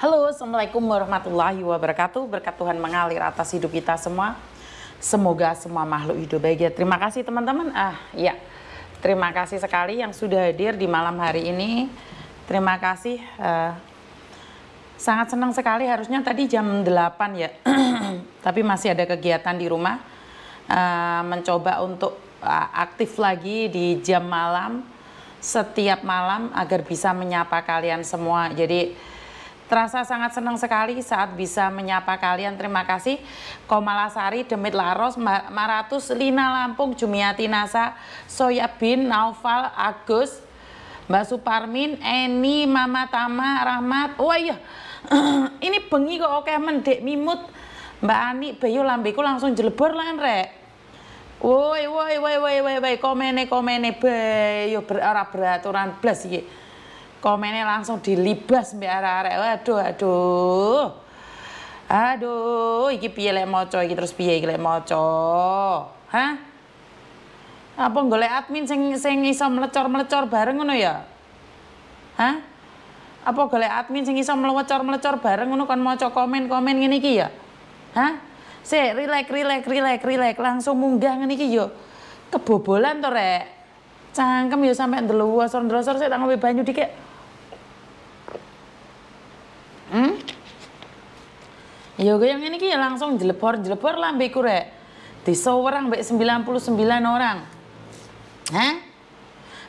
Halo, Assalamualaikum warahmatullahi wabarakatuh. Berkat Tuhan mengalir atas hidup kita semua. Semoga semua makhluk hidup bahagia. Terima kasih teman-teman. Ah, ya. Terima kasih sekali yang sudah hadir di malam hari ini. Terima kasih. Uh, sangat senang sekali. Harusnya tadi jam 8 ya. Tapi masih ada kegiatan di rumah. Uh, mencoba untuk uh, aktif lagi di jam malam. Setiap malam agar bisa menyapa kalian semua. Jadi Terasa sangat senang sekali saat bisa menyapa kalian. Terima kasih Komalasari, Demit Laros, Maratus, Lina Lampung, Jumiati Nasa, Soya Bin, Naufal, Agus, Mbak Suparmin, Eni, Mama Tama, Rahmat. Wah oh, iya, ini bengi kok oke mendek mimut. Mbak Ani, Bayu lambeku langsung jelebor lah, rek. Woi, woi, woi, woi, woi, woi, komene, komene, bayu ber, ora beraturan blas iki komennya langsung dilibas mbak arek-arek waduh aduh aduh iki piye lek maca iki terus piye iki lek maca hah apa golek admin sing sing iso melecor-melecor bareng ngono ya hah apa golek admin sing iso melecor-melecor bareng ngono kon maca komen-komen ngene iki ya hah Se rilek rilek rilek rilek langsung munggah ngene iki yo kebobolan to rek cangkem yo sampe ndeluwas ndrosor sik tak ngombe banyu dikek Yoga yang ini ki langsung jelebor jelebor lah mbeku rek. Desa orang puluh 99 orang. Hah?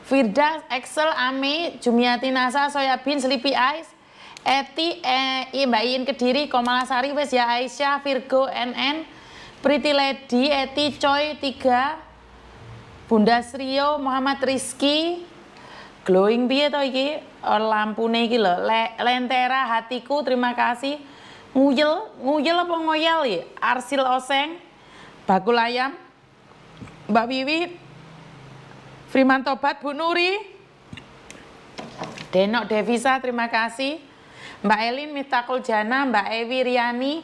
Firda, Excel, Ami, Jumiati Nasa, Soya Bin, Sleepy Eyes, Eti, eh, Mbak Iin Kediri, Komalasari, Wes ya Aisyah, Virgo, NN, Pretty Lady, Eti, Choi, Tiga, Bunda Srio, Muhammad Rizky, glowing Bia to iki eh, lampu lentera hatiku terima kasih Nguyel, nguyel apa ngoyel ya? Arsil Oseng, Bakul Ayam, Mbak Wiwi, Friman Tobat, Bu Nuri, Denok Devisa, terima kasih. Mbak Elin Mitakul Jana, Mbak Ewi Riani,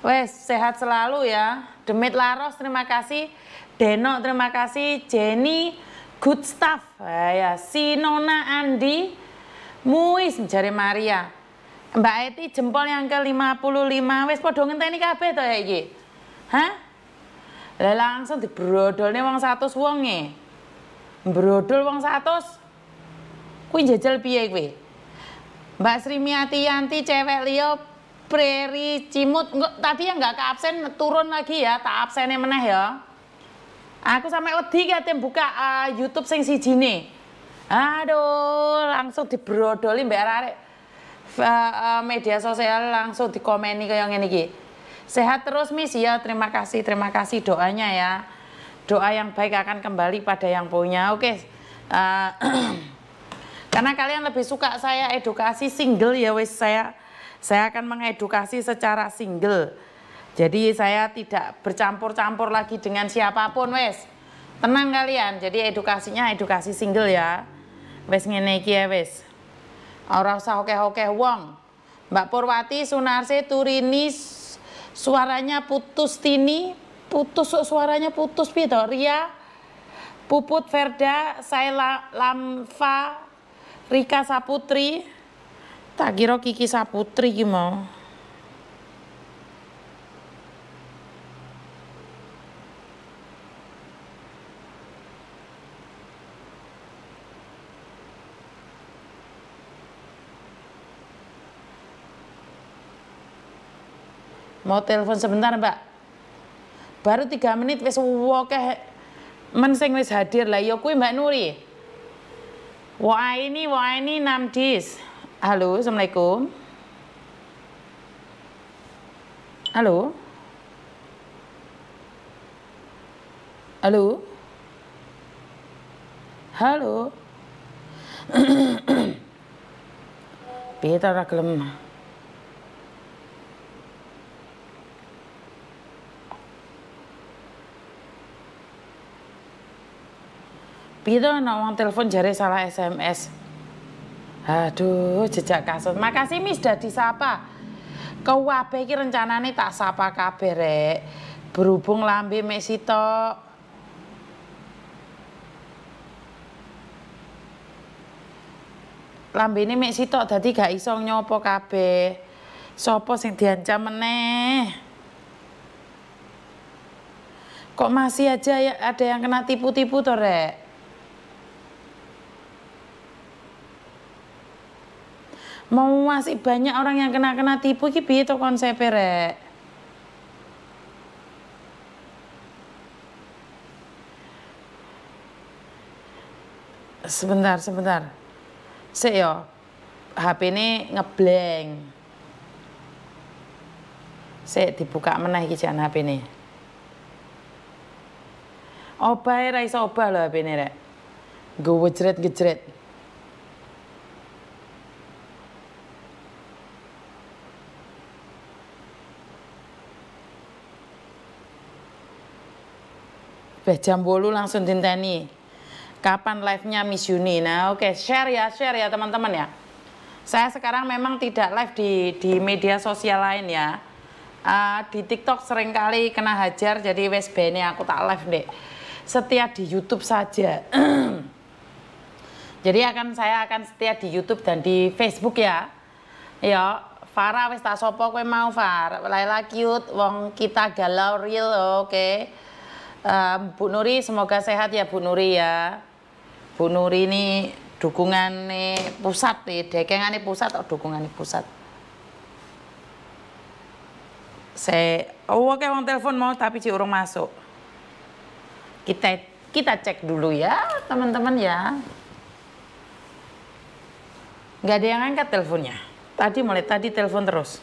wes sehat selalu ya. Demit Laros, terima kasih. Denok, terima kasih. Jenny, good stuff. ya, ya. Sinona Andi, Muis, jari Maria. Mbak Eti jempol yang ke-55 wis padha ngenteni kabeh to ya iki. Hah? Lah langsung dibrodolne wong 100 wong e. Brodol wong 100. Kuwi jajal piye kuwi? Mbak Sri Miati Yanti cewek liya Preri Cimut nggak tadi yang nggak ke absen turun lagi ya tak absennya meneh ya aku sampai wedi kate buka uh, YouTube sing siji aduh langsung dibrodolin mbak Arek Eh, media sosial langsung dikomeni kayak gini, Sehat terus Miss ya, terima kasih, terima kasih doanya ya. Doa yang baik akan kembali pada yang punya. Oke. Uh, karena kalian lebih suka saya edukasi single ya wes saya saya akan mengedukasi secara single. Jadi saya tidak bercampur-campur lagi dengan siapapun wes. Tenang kalian. Jadi edukasinya edukasi single ya. Wes ngene ya wes. Orang usah okeh wong. Mbak Purwati Sunarse Turini suaranya putus tini, putus suaranya putus pito. Ria Puput Verda, Saila Lamfa, Rika Saputri, tak kira Kiki Saputri gimana? Mau telepon sebentar, Mbak. Baru tiga menit wis woke men sing wis hadir lah yuk ya Mbak Nuri. Wah ini, wah ini enam dis. Halo, Assalamualaikum. Halo. Halo. Halo. Peter raklem. Piro ana wong telepon jare salah SMS. Aduh, jejak kasut. Makasih Miss sudah disapa. Kewabe iki rencanane tak sapa kabeh rek. Berhubung lambi mek lambi ini mek tadi dadi gak iso nyopo kabeh. Sopo sing diancam meneh? Kok masih aja ya ada yang kena tipu-tipu to, Rek? mau masih banyak orang yang kena-kena tipu ki piye to konsep rek sebentar sebentar sik yo HP ini ngebleng sik dibuka meneh iki jan HP ini obah ra iso obah lo HP ini rek gue gue gejret Beh jam bolu langsung dinteni. Kapan live-nya Miss Yuni? Nah oke, okay. share ya, share ya teman-teman ya. Saya sekarang memang tidak live di, di media sosial lain ya. Uh, di TikTok sering kali kena hajar, jadi wes ini aku tak live deh. Setia di YouTube saja. jadi akan saya akan setia di YouTube dan di Facebook ya. Ya, Farah wis tak sopo kowe mau Far. Laila cute wong kita galau real oke. Okay uh, Bu Nuri semoga sehat ya Bu Nuri ya. Bu Nuri ini dukungan pusat nih, dekengan pusat atau dukungan pusat. Saya, oh oke wong telepon mau tapi si urung masuk. Kita kita cek dulu ya teman-teman ya. Gak ada yang angkat teleponnya. Tadi mulai tadi telepon terus.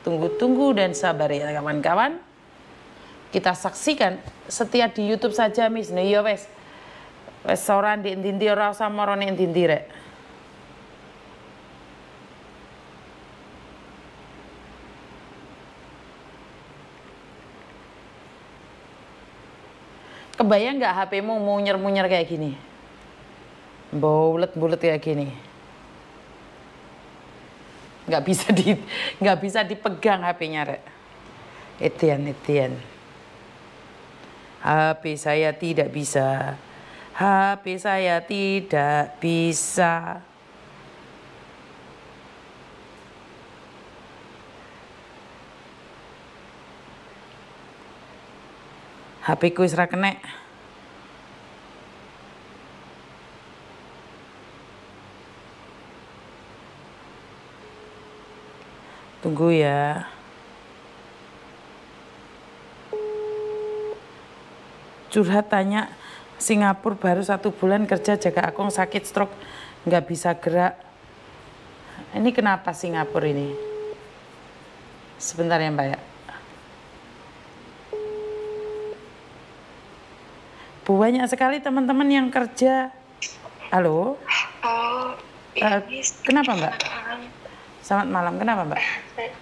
Tunggu-tunggu dan sabar ya kawan-kawan. Kita saksikan setia di YouTube saja mis. Nah, iya, wes. Wes ora ndindi ora usah marane ndindi rek. Kebayang nggak HP-mu munyer-munyer kayak gini? Bulet-bulet kayak gini nggak bisa di nggak bisa dipegang HP-nya rek Etian Etian HP saya tidak bisa HP saya tidak bisa HP ku isra kenek Tunggu ya. Curhat tanya, Singapura baru satu bulan kerja jaga akong sakit stroke, nggak bisa gerak. Ini kenapa Singapura ini? Sebentar ya Mbak ya. Banyak sekali teman-teman yang kerja. Halo? Oh, uh, kenapa Mbak? Selamat malam. Kenapa, Mbak?